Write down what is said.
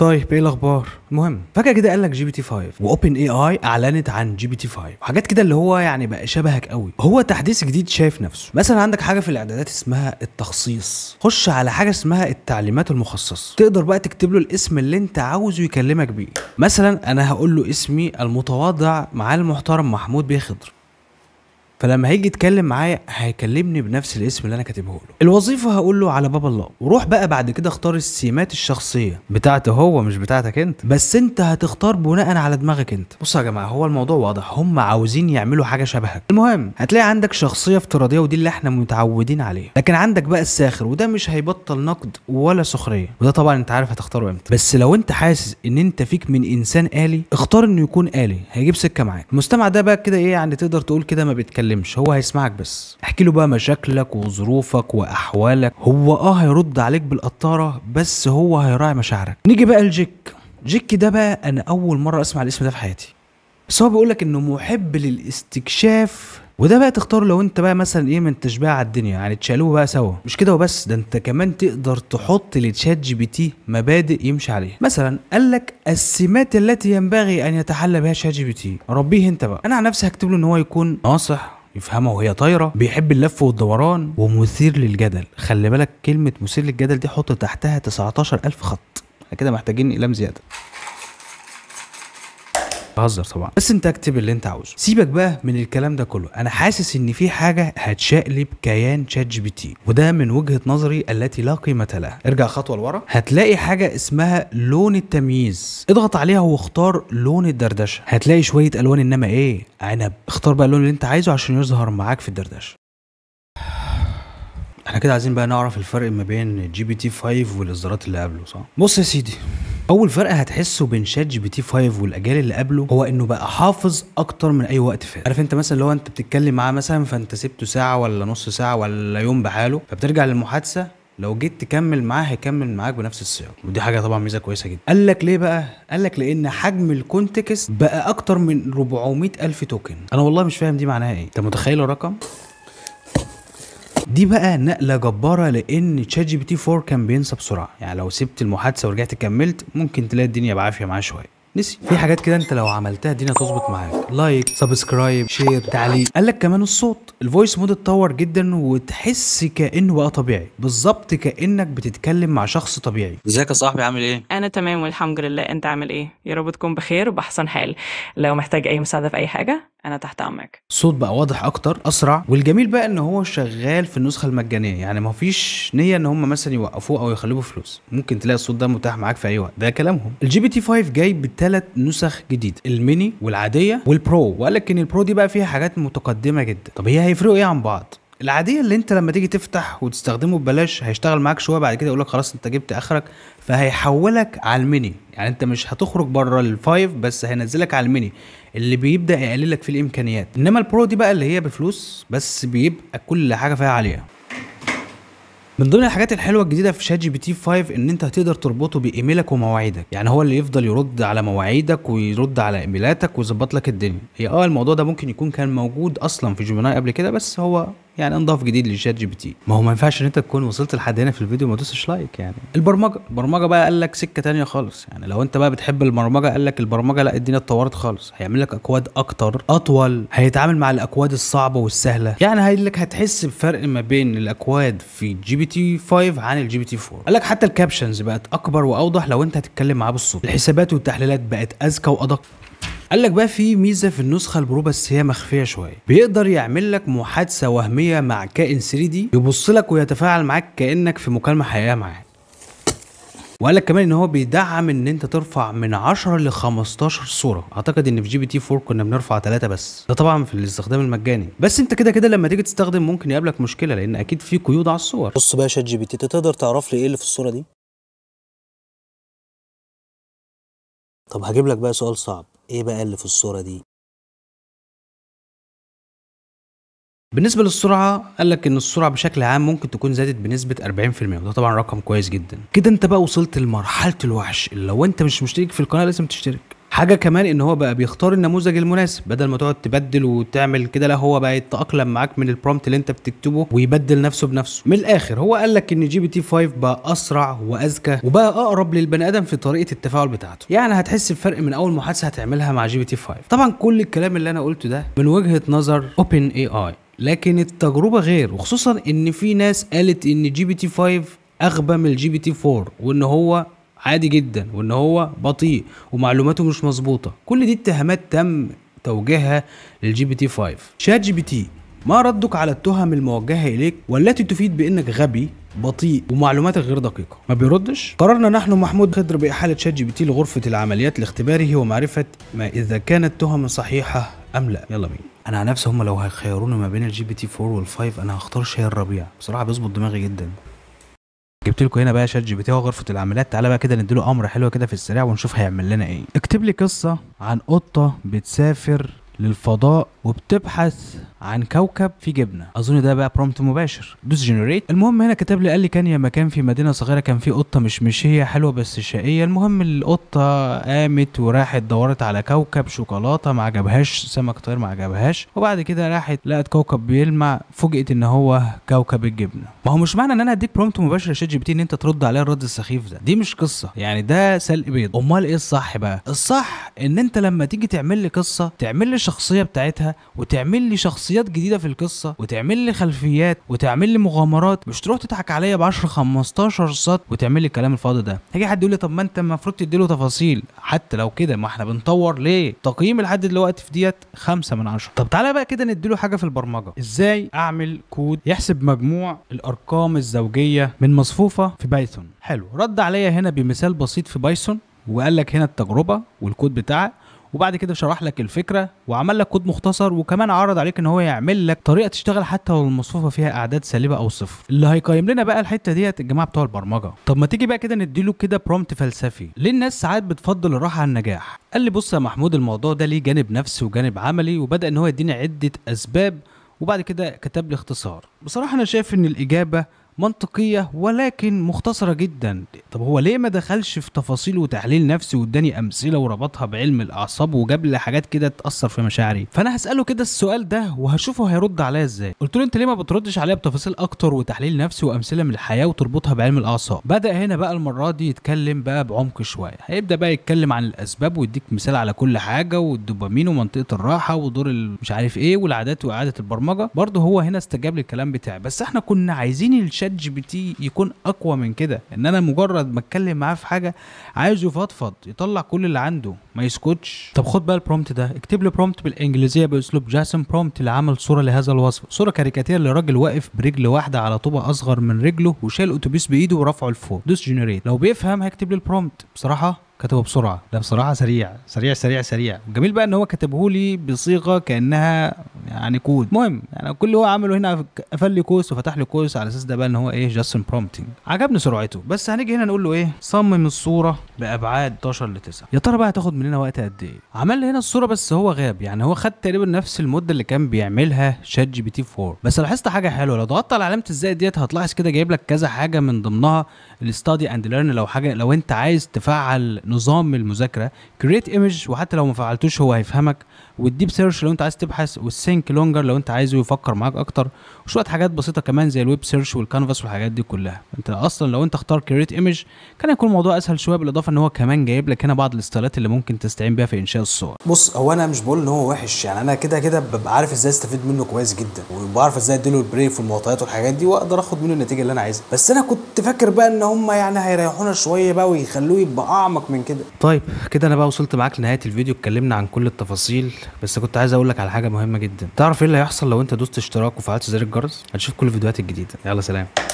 طيب ايه الاخبار المهم فجاه كده قال لك جي بي تي 5 واوبن اي اي اعلنت عن جي بي تي 5 وحاجات كده اللي هو يعني بقى شبهك قوي هو تحديث جديد شايف نفسه مثلا عندك حاجه في الاعدادات اسمها التخصيص خش على حاجه اسمها التعليمات المخصصه تقدر بقى تكتب له الاسم اللي انت عاوزه يكلمك بيه مثلا انا هقول له اسمي المتواضع مع المحترم محمود بيه خضر فلما هيجي يتكلم معايا هيكلمني بنفس الاسم اللي انا كاتبه له الوظيفه هقول له على باب الله وروح بقى بعد كده اختار السمات الشخصيه بتاعته هو مش بتاعتك انت بس انت هتختار بناء على دماغك انت بصوا يا جماعه هو الموضوع واضح هم عاوزين يعملوا حاجه شبهك المهم هتلاقي عندك شخصيه افتراضيه ودي اللي احنا متعودين عليها لكن عندك بقى الساخر وده مش هيبطل نقد ولا سخريه وده طبعا انت عارف هتختاره امتى بس لو انت حاسس ان انت فيك من انسان آلي اختار انه يكون آلي هيجيب سكه معاك المستمع ده بقى كده ايه يعني تقدر تقول كده ما بيتكلم تتكلمش هو هيسمعك بس احكي له بقى مشاكلك وظروفك واحوالك هو اه هيرد عليك بالقطاره بس هو هيراعي مشاعرك نيجي بقى لجيك جيك ده بقى انا اول مره اسمع الاسم ده في حياتي بس هو بيقول لك انه محب للاستكشاف وده بقى تختاره لو انت بقى مثلا ايه من تشبيه على الدنيا يعني تشالوه بقى سوا مش كده وبس ده انت كمان تقدر تحط لتشات جي بي تي مبادئ يمشي عليها مثلا قال لك السمات التي ينبغي ان يتحلى بها شات جي بي تي ربيه انت بقى انا عن نفسي هكتب له ان هو يكون ناصح يفهمها وهي طايره بيحب اللف والدوران ومثير للجدل خلي بالك كلمه مثير للجدل دي حط تحتها 19000 خط احنا كده محتاجين اقلام زياده بهزر طبعا بس انت اكتب اللي انت عاوزه سيبك بقى من الكلام ده كله انا حاسس ان في حاجه هتشقلب كيان شات جي بي تي وده من وجهه نظري التي لا قيمه لها ارجع خطوه لورا هتلاقي حاجه اسمها لون التمييز اضغط عليها واختار لون الدردشه هتلاقي شويه الوان انما ايه عنب اختار بقى اللون اللي انت عايزه عشان يظهر معاك في الدردشه احنا كده عايزين بقى نعرف الفرق ما بين جي بي تي 5 والاصدارات اللي قبله صح بص يا سيدي اول فرق هتحسه بين شات جي بي تي 5 والاجيال اللي قبله هو انه بقى حافظ اكتر من اي وقت فات عارف انت مثلا لو انت بتتكلم معاه مثلا فانت سبته ساعه ولا نص ساعه ولا يوم بحاله فبترجع للمحادثه لو جيت تكمل معاه هيكمل معاك بنفس السياق ودي حاجه طبعا ميزه كويسه جدا قال لك ليه بقى قال لك لان حجم الكونتكست بقى اكتر من 400 الف توكن انا والله مش فاهم دي معناها ايه انت متخيل الرقم دي بقى نقله جباره لان تشات جي بي تي 4 كان بينسى بسرعه يعني لو سبت المحادثه ورجعت كملت ممكن تلاقي الدنيا بعافيه معاه شويه نسي في حاجات كده انت لو عملتها الدنيا تظبط معاك لايك سبسكرايب شير تعليق قال لك كمان الصوت الفويس مود اتطور جدا وتحس كانه بقى طبيعي بالظبط كانك بتتكلم مع شخص طبيعي ازيك يا صاحبي عامل ايه انا تمام والحمد لله انت عامل ايه يا رب تكون بخير وباحسن حال لو محتاج اي مساعده في اي حاجه انا تحت امرك الصوت بقى واضح اكتر اسرع والجميل بقى ان هو شغال في النسخه المجانيه يعني ما فيش نيه ان هم مثلا يوقفوه او يخلوه بفلوس ممكن تلاقي الصوت ده متاح معاك في اي وقت ده كلامهم الجي بي تي 5 جاي بثلاث نسخ جديد الميني والعاديه والبرو وقال لك ان البرو دي بقى فيها حاجات متقدمه جدا طب هي هيفرقوا ايه عن بعض العاديه اللي انت لما تيجي تفتح وتستخدمه ببلاش هيشتغل معاك شويه بعد كده يقول لك خلاص انت جبت اخرك فهيحولك على الميني يعني انت مش هتخرج بره الفايف بس هينزلك على الميني اللي بيبدا يقللك في الامكانيات انما البرو دي بقى اللي هي بفلوس بس بيبقى كل حاجه فيها عاليه من ضمن الحاجات الحلوه الجديده في شات جي بي تي 5 ان انت هتقدر تربطه بايميلك ومواعيدك يعني هو اللي يفضل يرد على مواعيدك ويرد على ايميلاتك ويظبط لك الدنيا هي اه الموضوع ده ممكن يكون كان موجود اصلا في جيميناي قبل كده بس هو يعني انضاف جديد للشات جي بي تي ما هو ما ينفعش ان انت تكون وصلت لحد هنا في الفيديو ما تدوسش لايك يعني البرمجه البرمجه بقى قال لك سكه تانية خالص يعني لو انت بقى بتحب البرمجه قال لك البرمجه لا الدنيا اتطورت خالص هيعمل لك اكواد اكتر اطول هيتعامل مع الاكواد الصعبه والسهله يعني هيقول لك هتحس بفرق ما بين الاكواد في جي بي تي 5 عن الجي بي تي 4 قال لك حتى الكابشنز بقت اكبر واوضح لو انت هتتكلم معاه بالصوت الحسابات والتحليلات بقت اذكى وادق قال لك بقى في ميزه في النسخه البرو بس هي مخفيه شويه بيقدر يعمل لك محادثه وهميه مع كائن 3 دي يبص لك ويتفاعل معاك كانك في مكالمه حقيقيه معاه وقال لك كمان ان هو بيدعم ان انت ترفع من 10 ل 15 صوره اعتقد ان في جي بي تي 4 كنا بنرفع 3 بس ده طبعا في الاستخدام المجاني بس انت كده كده لما تيجي تستخدم ممكن يقابلك مشكله لان اكيد في قيود على الصور بص بقى شات جي بي تي تقدر تعرف لي ايه اللي في الصوره دي طب هجيب لك بقى سؤال صعب ايه بقى اللي في الصورة دي بالنسبة للسرعة قال لك إن السرعة بشكل عام ممكن تكون زادت بنسبة 40% وده طبعا رقم كويس جدا كده أنت بقى وصلت لمرحلة الوحش اللي لو أنت مش مشترك في القناة لازم تشترك حاجه كمان ان هو بقى بيختار النموذج المناسب بدل ما تقعد تبدل وتعمل كده لا هو بقى يتاقلم معاك من البرومبت اللي انت بتكتبه ويبدل نفسه بنفسه من الاخر هو قال لك ان جي بي تي 5 بقى اسرع واذكى وبقى اقرب للبني ادم في طريقه التفاعل بتاعته يعني هتحس بفرق من اول محادثه هتعملها مع جي بي تي 5 طبعا كل الكلام اللي انا قلته ده من وجهه نظر اوبن اي اي لكن التجربه غير وخصوصا ان في ناس قالت ان جي بي تي 5 اغبى من الجي بي تي 4 وان هو عادي جدا وان هو بطيء ومعلوماته مش مظبوطه كل دي اتهامات تم توجيهها للجي بي تي 5 شات جي بي تي ما ردك على التهم الموجهه اليك والتي تفيد بانك غبي بطيء ومعلوماتك غير دقيقه ما بيردش قررنا نحن محمود خضر باحاله شات جي بي تي لغرفه العمليات لاختباره ومعرفه ما اذا كانت تهم صحيحه ام لا يلا بينا انا عن نفسي هم لو هيخيروني ما بين الجي بي تي 4 وال5 انا هختار شاي الربيع بصراحه بيظبط دماغي جدا جبت لكم هنا بقى شات جي بي تي غرفه العمليات تعالى بقى كده نديله امر حلو كده في السريع ونشوف هيعمل لنا ايه اكتب لي قصه عن قطه بتسافر للفضاء وبتبحث عن كوكب في جبنه اظن ده بقى برومبت مباشر دوس جنريت المهم هنا كتب لي قال لي كان يا مكان في مدينه صغيره كان في قطه مش مشيه حلوه بس شقيه المهم القطه قامت وراحت دورت على كوكب شوكولاته ما عجبهاش سمك طير ما عجبهاش وبعد كده راحت لقت كوكب بيلمع فوجئت ان هو كوكب الجبنه ما هو مش معنى ان انا اديك برومبت مباشر لشات جي بي تي ان انت ترد عليا الرد السخيف ده دي مش قصه يعني ده سلق بيض امال ايه الصح بقى الصح ان انت لما تيجي تعمل لي قصه تعمل لي الشخصيه بتاعتها وتعمل لي شخصيات جديده في القصه وتعمل لي خلفيات وتعمل لي مغامرات مش تروح تضحك عليا ب 10 15 سطر وتعمل لي الكلام الفاضي ده هيجي حد يقول لي طب ما انت المفروض تدي له تفاصيل حتى لو كده ما احنا بنطور ليه تقييم لحد دلوقتي في ديت 5 من 10 طب تعالى بقى كده ندي له حاجه في البرمجه ازاي اعمل كود يحسب مجموع الارقام الزوجيه من مصفوفه في بايثون حلو رد عليا هنا بمثال بسيط في بايثون وقال لك هنا التجربه والكود بتاعه وبعد كده شرح لك الفكره وعمل لك كود مختصر وكمان عرض عليك ان هو يعمل لك طريقه تشتغل حتى لو المصفوفه فيها اعداد سالبه او صفر اللي هيقيم لنا بقى الحته ديت الجماعه بتوع البرمجه طب ما تيجي بقى كده نديله كده برومت فلسفي ليه الناس ساعات بتفضل الراحه على النجاح قال لي بص يا محمود الموضوع ده ليه جانب نفسي وجانب عملي وبدا ان هو يديني عده اسباب وبعد كده كتب لي اختصار بصراحه انا شايف ان الاجابه منطقيه ولكن مختصره جدا طب هو ليه ما دخلش في تفاصيل وتحليل نفسي واداني امثله وربطها بعلم الاعصاب وجاب لي حاجات كده تاثر في مشاعري فانا هساله كده السؤال ده وهشوفه هيرد عليا ازاي قلت له انت ليه ما بتردش عليا بتفاصيل اكتر وتحليل نفسي وامثله من الحياه وتربطها بعلم الاعصاب بدا هنا بقى المره دي يتكلم بقى بعمق شويه هيبدا بقى يتكلم عن الاسباب ويديك مثال على كل حاجه والدوبامين ومنطقه الراحه ودور مش عارف ايه والعادات واعاده البرمجه برضه هو هنا استجاب للكلام بتاعي بس احنا كنا عايزين شات جي بي تي يكون اقوى من كده ان انا مجرد ما اتكلم معاه في حاجه عايزه يفضفض يطلع كل اللي عنده ما يسكتش طب خد بقى البرومت ده اكتب لي برومت بالانجليزيه باسلوب جاسم برومت اللي عمل صوره لهذا الوصف صوره كاريكاتير لراجل واقف برجل واحده على طوبه اصغر من رجله وشال اتوبيس بايده ورفعه لفوق دوس جنريت لو بيفهم هيكتب لي البرومت بصراحه كتبه بسرعه لا بصراحه سريع سريع سريع سريع الجميل بقى ان هو كتبه لي بصيغه كانها يعني كود المهم يعني كل اللي هو عمله هنا قفل لي كورس وفتح لي كورس على اساس ده بقى ان هو ايه جاستن برومبتنج عجبني سرعته بس هنيجي هنا نقول له ايه صمم الصوره بابعاد 12 ل 9 يا ترى بقى هتاخد مننا وقت قد ايه عمل لي هنا الصوره بس هو غاب يعني هو خد تقريبا نفس المده اللي كان بيعملها شات جي بي تي 4 بس لاحظت حاجه حلوه لو ضغطت على علامه الزائد ديت هتلاحظ كده جايب لك كذا حاجه من ضمنها الاستادي اند ليرن لو حاجه لو انت عايز تفعل نظام المذاكره كريت ايمج وحتى لو ما فعلتوش هو هيفهمك والديب سيرش لو انت عايز تبحث والسينك لونجر لو انت عايزه يفكر معاك اكتر وشويه حاجات بسيطه كمان زي الويب سيرش والكانفاس والحاجات دي كلها انت اصلا لو انت اختار كريت ايمج كان هيكون الموضوع اسهل شويه بالاضافه ان هو كمان جايب لك هنا بعض الاستايلات اللي ممكن تستعين بيها في انشاء الصور بص هو انا مش بقول ان هو وحش يعني انا كده كده ببقى عارف ازاي استفيد منه كويس جدا وبعرف ازاي اديله البريك في المعطيات والحاجات دي واقدر اخد منه النتيجه اللي انا عايزها بس انا كنت فاكر بقى ان هم يعني هيريحونا شويه بقى ويخلوه يبقى اعمق من كده طيب كده انا بقى وصلت معاك لنهايه الفيديو اتكلمنا عن كل التفاصيل بس كنت عايز اقول لك على حاجه مهمه جدا تعرف ايه اللي هيحصل لو انت دوست اشتراك وفعلت زر الجرس هتشوف كل الفيديوهات الجديده يلا سلام